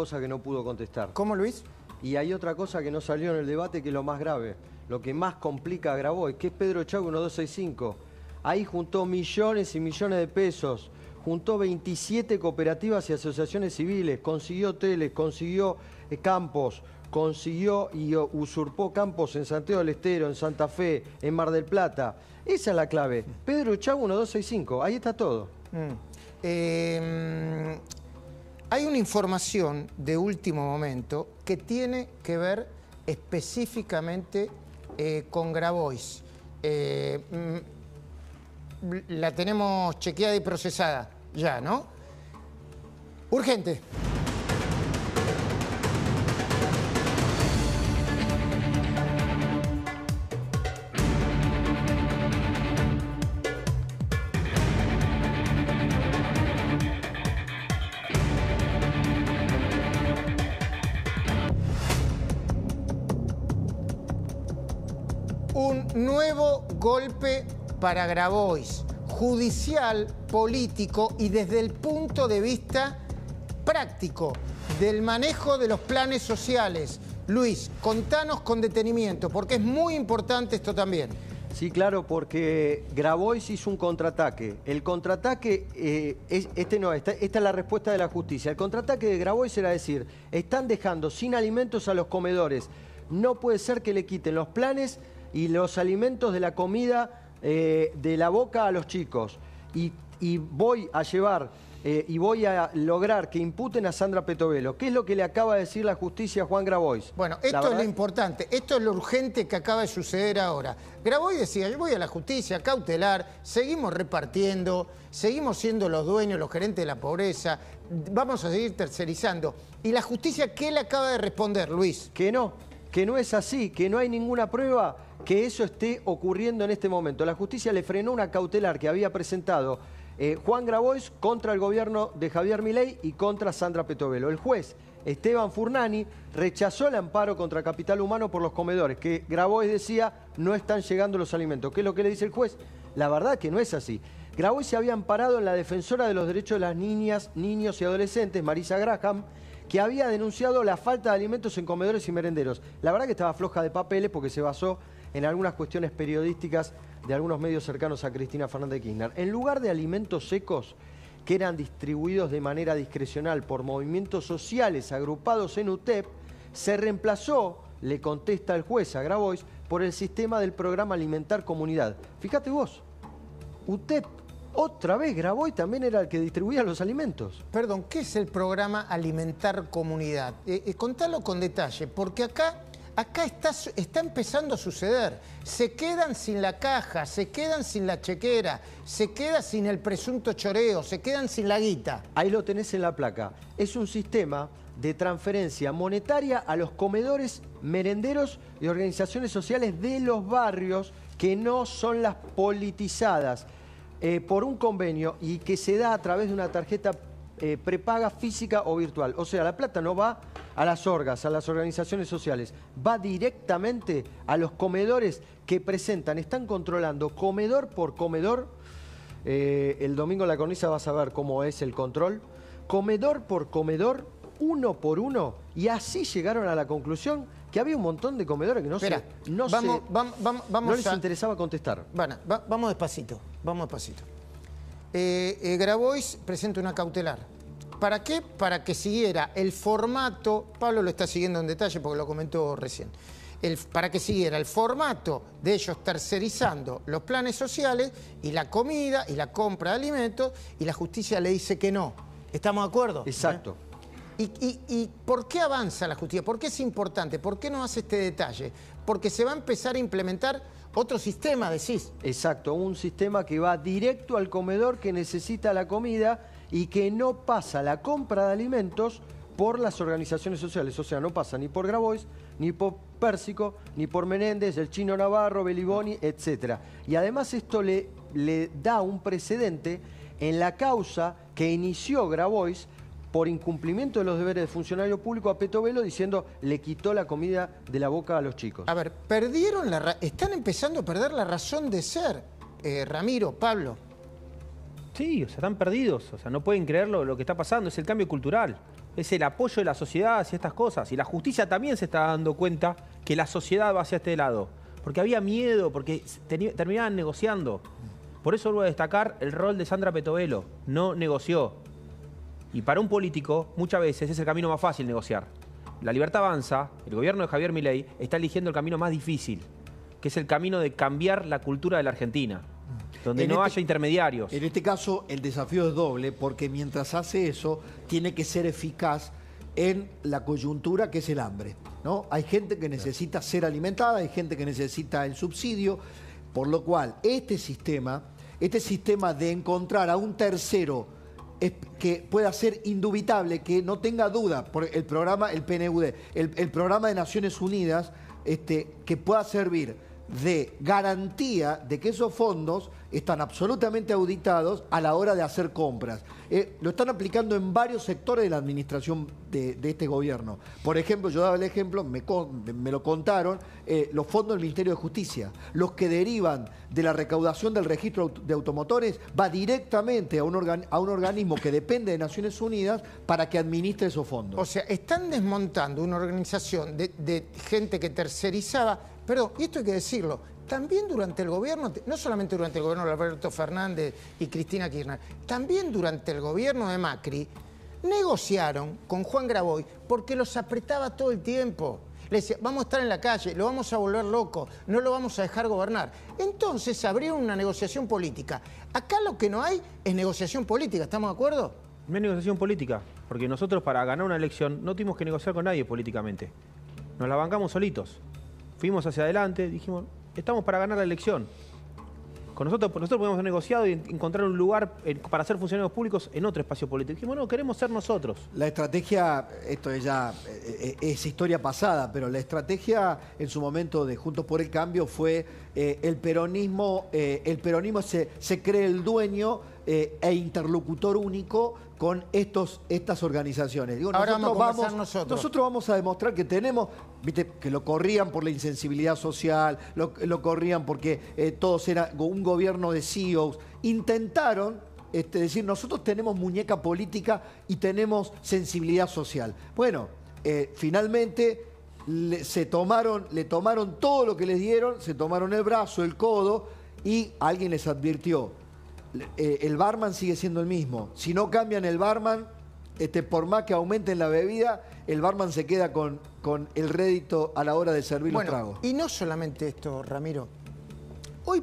cosa que no pudo contestar. ¿Cómo, Luis? Y hay otra cosa que no salió en el debate que es lo más grave, lo que más complica grabó, es que es Pedro Chago 1265. Ahí juntó millones y millones de pesos, juntó 27 cooperativas y asociaciones civiles, consiguió hoteles, consiguió eh, campos, consiguió y eh, usurpó campos en Santiago del Estero, en Santa Fe, en Mar del Plata. Esa es la clave. Pedro Chavo 1265, ahí está todo. Eh, hay una información de último momento que tiene que ver específicamente eh, con Grabois. Eh, mm, la tenemos chequeada y procesada ya, ¿no? Urgente. un nuevo golpe para Grabois, judicial, político y desde el punto de vista práctico del manejo de los planes sociales. Luis, contanos con detenimiento, porque es muy importante esto también. Sí, claro, porque Grabois hizo un contraataque. El contraataque, eh, este no, esta, es la respuesta de la justicia. El contraataque de Grabois era decir, están dejando sin alimentos a los comedores. No puede ser que le quiten los planes y los alimentos de la comida eh, de la boca a los chicos. Y, voy a llevar eh, y voy a lograr que imputen a Sandra Petovelo. ¿Qué es lo que le acaba de decir la justicia a Juan Grabois? Bueno, esto es lo importante, esto es lo urgente que acaba de suceder ahora. Grabois decía, yo voy a la justicia cautelar, seguimos repartiendo, seguimos siendo los dueños, los gerentes de la pobreza, vamos a seguir tercerizando. ¿Y la justicia qué le acaba de responder, Luis? Que no, que no es así, que no hay ninguna prueba que eso esté ocurriendo en este momento. La justicia le frenó una cautelar que había presentado eh, Juan Grabois contra el gobierno de Javier Milei y contra Sandra Petovelo. El juez Esteban Furnani rechazó el amparo contra capital humano por los comedores, que Grabois decía no están llegando los alimentos. ¿Qué es lo que le dice el juez? La verdad que no es así. Grabois se había amparado en la defensora de los derechos de las niñas, niños y adolescentes, Marisa Graham, que había denunciado la falta de alimentos en comedores y merenderos. La verdad que estaba floja de papeles porque se basó en algunas cuestiones periodísticas de algunos medios cercanos a Cristina Fernández de Kirchner. En lugar de alimentos secos que eran distribuidos de manera discrecional por movimientos sociales agrupados en UTEP, se reemplazó, le contesta el juez a Grabois, por el sistema del programa Alimentar Comunidad. Fíjate vos, UTEP, otra vez Grabois también era el que distribuía los alimentos. Perdón, ¿qué es el programa Alimentar Comunidad? Eh, eh, contalo con detalle, porque acá Acá está, empezando a suceder. Se quedan sin la caja, se quedan sin la chequera, se queda sin el presunto choreo, se quedan sin la guita. Ahí lo tenés en la placa. Es un sistema de transferencia monetaria a los comedores, merenderos y organizaciones sociales de los barrios que no son las politizadas eh, por un convenio y que se da a través de una tarjeta eh, prepaga física o virtual. O sea, la plata no va a las orgas, a las organizaciones sociales, va directamente a los comedores que presentan, están controlando comedor por comedor. Eh, el domingo la cornisa va a saber cómo es el control. Comedor por comedor, uno por uno, y así llegaron a la conclusión que había un montón de comedores que no, se, no, vamos, no les interesaba contestar. Bueno, vamos despacito, vamos despacito. Eh, eh, Grabois presenta una cautelar. ¿Para qué? Para que siguiera el formato, Pablo lo está siguiendo en detalle porque lo comentó recién, el, para que siguiera el formato de ellos tercerizando los planes sociales y la comida y la compra de alimentos y la justicia le dice que no. ¿Estamos de acuerdo? Exacto. ¿Eh? y, por qué avanza la justicia? ¿Por qué es importante? ¿Por qué no hace este detalle? Porque se va a empezar a implementar otro sistema, decís. Exacto, un sistema que va directo al comedor que necesita la comida y que no pasa la compra de alimentos por las organizaciones sociales. O sea, no pasa ni por Grabois, ni por Pérsico, ni por Menéndez, el Chino Navarro, Beliboni, etc. Y además esto le, le da un precedente en la causa que inició Grabois por incumplimiento de los deberes de funcionario público a Petovelo diciendo le quitó la comida de la boca a los chicos. A ver, perdieron la están empezando a perder la razón de ser, eh, Ramiro, Pablo. Sí, o sea, están perdidos, o sea, no pueden creerlo. lo, lo que está pasando, es el cambio cultural, es el apoyo de la sociedad hacia estas cosas y la justicia también se está dando cuenta que la sociedad va hacia este lado, porque había miedo, porque terminaban negociando. Por eso vuelvo a destacar el rol de Sandra Petovelo, no negoció y para un político, muchas veces es el camino más fácil negociar. La libertad avanza, el gobierno de Javier Milei está eligiendo el camino más difícil, que es el camino de cambiar la cultura de la Argentina, donde no este haya intermediarios. En este caso, el desafío es doble, porque mientras hace eso, tiene que ser eficaz en la coyuntura que es el hambre. ¿no? Hay gente que necesita ser alimentada, hay gente que necesita el subsidio, por lo cual este sistema, este sistema de encontrar a un tercero que pueda ser indubitable, que no tenga duda por el programa, el PNUD, el, programa de Naciones Unidas, este, que pueda servir de garantía de que esos fondos están absolutamente auditados a la hora de hacer compras. Eh, lo están aplicando en varios sectores de la administración de, este gobierno. Por ejemplo, yo daba el ejemplo, me, lo contaron, eh, los fondos del Ministerio de Justicia, los que derivan de la recaudación del registro de automotores, va directamente a un, organismo que depende de Naciones Unidas para que administre esos fondos. O sea, están desmontando una organización de, de gente que tercerizaba perdón, y esto hay que decirlo, también durante el gobierno, no solamente durante el gobierno de Alberto Fernández y Cristina Kirchner, también durante el gobierno de Macri, negociaron con Juan Graboy porque los apretaba todo el tiempo. Le decía, vamos a estar en la calle, lo vamos a volver loco, no lo vamos a dejar gobernar. Entonces abrieron una negociación política. Acá lo que no hay es negociación política, ¿estamos de acuerdo? No hay negociación política, porque nosotros para ganar una elección no tuvimos que negociar con nadie políticamente. Nos la bancamos solitos fuimos hacia adelante, dijimos, estamos para ganar la elección. Con nosotros, nosotros podemos negociar negociado y encontrar un lugar eh, para ser funcionarios públicos en otro espacio político. Dijimos, no, queremos ser nosotros. La estrategia, esto ya eh, eh, es historia pasada, pero la estrategia en su momento de Juntos por el Cambio fue eh, el peronismo, eh, el peronismo se, se, cree el dueño eh, e interlocutor único con estos, estas organizaciones. Ahora nosotros vamos, a nosotros. vamos a demostrar que tenemos, ¿viste? que lo corrían por la insensibilidad social, lo, lo corrían porque todos era un gobierno de CEOs. Intentaron, este, decir, nosotros tenemos muñeca política y tenemos sensibilidad social. Bueno, finalmente le, se tomaron, le tomaron todo lo que les dieron, se tomaron el brazo, el codo y alguien les advirtió, eh, el barman sigue siendo el mismo. Si no cambian el barman, este, por más que aumenten la bebida, el barman se queda con, con el rédito a la hora de servir un los Y no solamente esto, Ramiro. Hoy